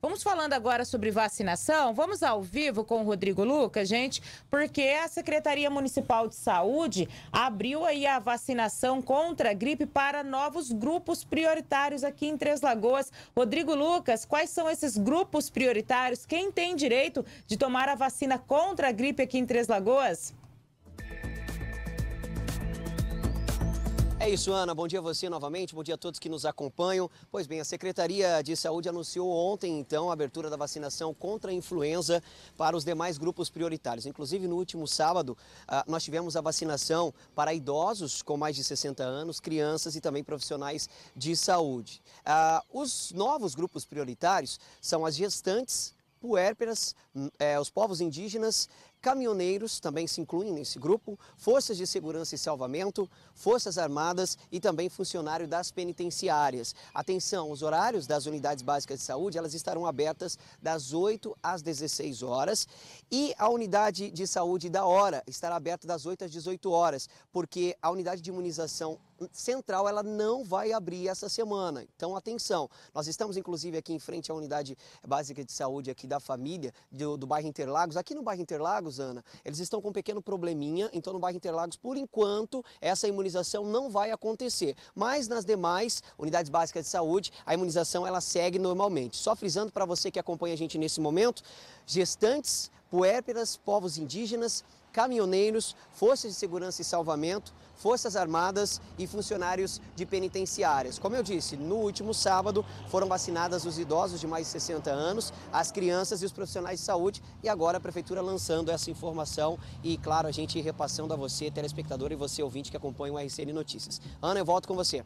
Vamos falando agora sobre vacinação. Vamos ao vivo com o Rodrigo Lucas, gente, porque a Secretaria Municipal de Saúde abriu aí a vacinação contra a gripe para novos grupos prioritários aqui em Três Lagoas. Rodrigo Lucas, quais são esses grupos prioritários? Quem tem direito de tomar a vacina contra a gripe aqui em Três Lagoas? É isso, Ana. Bom dia a você novamente, bom dia a todos que nos acompanham. Pois bem, a Secretaria de Saúde anunciou ontem, então, a abertura da vacinação contra a influenza para os demais grupos prioritários. Inclusive, no último sábado, ah, nós tivemos a vacinação para idosos com mais de 60 anos, crianças e também profissionais de saúde. Ah, os novos grupos prioritários são as gestantes, puérperas, hum, eh, os povos indígenas Caminhoneiros também se incluem nesse grupo, forças de segurança e salvamento, forças armadas e também funcionário das penitenciárias. Atenção, os horários das unidades básicas de saúde, elas estarão abertas das 8 às 16 horas e a unidade de saúde da hora estará aberta das 8 às 18 horas, porque a unidade de imunização central ela não vai abrir essa semana. Então atenção, nós estamos inclusive aqui em frente à unidade básica de saúde aqui da família do, do bairro Interlagos, aqui no bairro Interlagos Interlagos, Ana, eles estão com um pequeno probleminha, então no bairro Interlagos, por enquanto, essa imunização não vai acontecer. Mas nas demais unidades básicas de saúde, a imunização ela segue normalmente. Só frisando para você que acompanha a gente nesse momento, gestantes puérperas, povos indígenas, caminhoneiros, forças de segurança e salvamento, forças armadas e funcionários de penitenciárias. Como eu disse, no último sábado foram vacinadas os idosos de mais de 60 anos, as crianças e os profissionais de saúde e agora a prefeitura lançando essa informação e claro, a gente repassando a você, telespectador e você ouvinte que acompanha o RCN Notícias. Ana, eu volto com você.